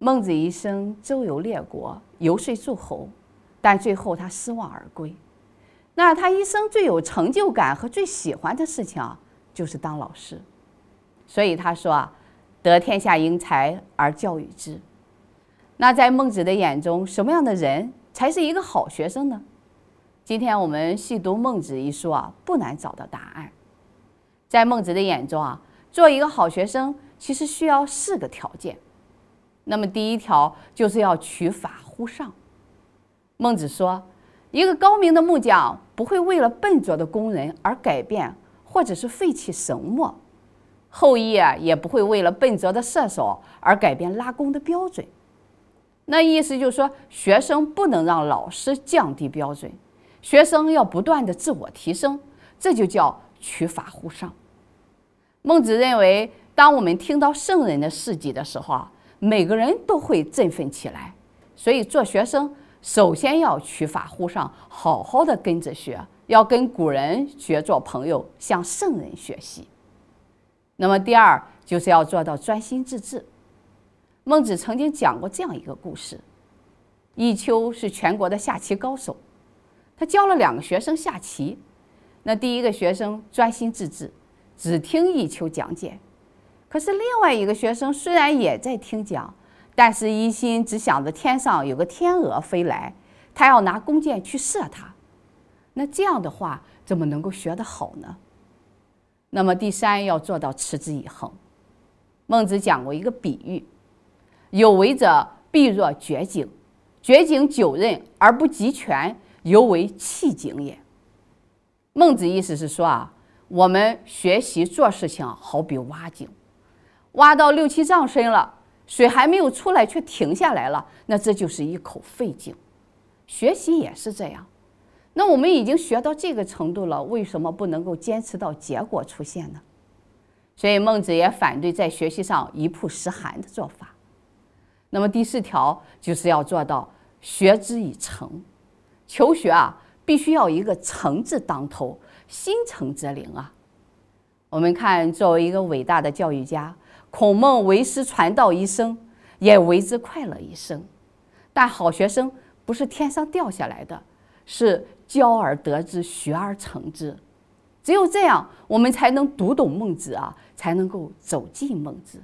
孟子一生周游列国，游说诸侯，但最后他失望而归。那他一生最有成就感和最喜欢的事情啊，就是当老师。所以他说：“啊，得天下英才而教育之。”那在孟子的眼中，什么样的人才是一个好学生呢？今天我们细读《孟子》一书啊，不难找到答案。在孟子的眼中啊，做一个好学生其实需要四个条件。那么第一条就是要取法乎上。孟子说：“一个高明的木匠不会为了笨拙的工人而改变或者是废弃神墨，后羿啊也不会为了笨拙的射手而改变拉弓的标准。”那意思就是说，学生不能让老师降低标准，学生要不断的自我提升，这就叫取法乎上。孟子认为，当我们听到圣人的事迹的时候啊。每个人都会振奋起来，所以做学生首先要取法乎上，好好的跟着学，要跟古人学做朋友，向圣人学习。那么第二就是要做到专心致志。孟子曾经讲过这样一个故事：弈秋是全国的下棋高手，他教了两个学生下棋。那第一个学生专心致志，只听弈秋讲解。可是另外一个学生虽然也在听讲，但是一心只想着天上有个天鹅飞来，他要拿弓箭去射它。那这样的话，怎么能够学得好呢？那么第三要做到持之以恒。孟子讲过一个比喻：有为者必若掘井，掘井九仞而不及泉，犹为弃井也。孟子意思是说啊，我们学习做事情好比挖井。挖到六七丈深了，水还没有出来，却停下来了，那这就是一口废井。学习也是这样，那我们已经学到这个程度了，为什么不能够坚持到结果出现呢？所以孟子也反对在学习上一曝十寒的做法。那么第四条就是要做到学之以诚，求学啊，必须要一个诚字当头，心诚则灵啊。我们看，作为一个伟大的教育家。孔孟为师传道一生，也为之快乐一生。但好学生不是天上掉下来的，是教而得之，学而成之。只有这样，我们才能读懂孟子啊，才能够走进孟子。